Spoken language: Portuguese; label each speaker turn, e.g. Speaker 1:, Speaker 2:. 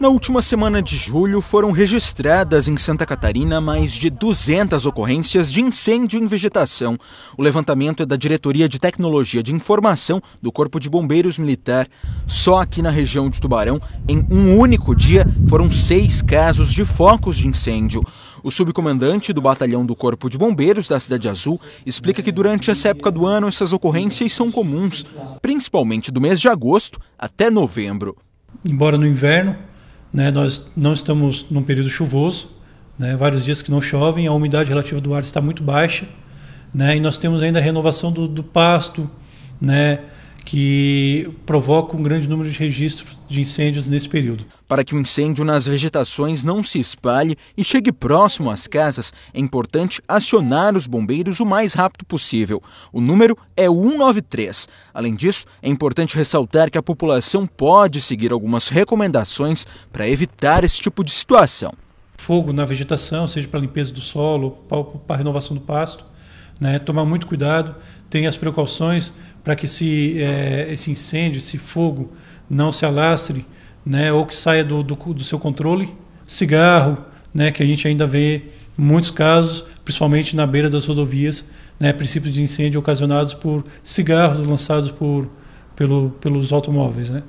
Speaker 1: Na última semana de julho, foram registradas em Santa Catarina mais de 200 ocorrências de incêndio em vegetação. O levantamento é da Diretoria de Tecnologia de Informação do Corpo de Bombeiros Militar. Só aqui na região de Tubarão, em um único dia, foram seis casos de focos de incêndio. O subcomandante do Batalhão do Corpo de Bombeiros da Cidade Azul explica que durante essa época do ano essas ocorrências são comuns, principalmente do mês de agosto até novembro.
Speaker 2: Embora no inverno né? Nós não estamos num período chuvoso, né? vários dias que não chovem, a umidade relativa do ar está muito baixa, né? e nós temos ainda a renovação do, do pasto, né? que provoca um grande número de registros de incêndios nesse
Speaker 1: período. Para que o incêndio nas vegetações não se espalhe e chegue próximo às casas, é importante acionar os bombeiros o mais rápido possível. O número é 193. Além disso, é importante ressaltar que a população pode seguir algumas recomendações para evitar esse tipo de situação.
Speaker 2: Fogo na vegetação, seja para limpeza do solo, para renovação do pasto né? Tomar muito cuidado, tem as precauções para que é, esse incêndio, esse fogo não se alastre, né? Ou que saia do, do, do seu controle. Cigarro, né? Que a gente ainda vê muitos casos, principalmente na beira das rodovias, né? Princípios de incêndio ocasionados por cigarros lançados por pelo, pelos automóveis, né?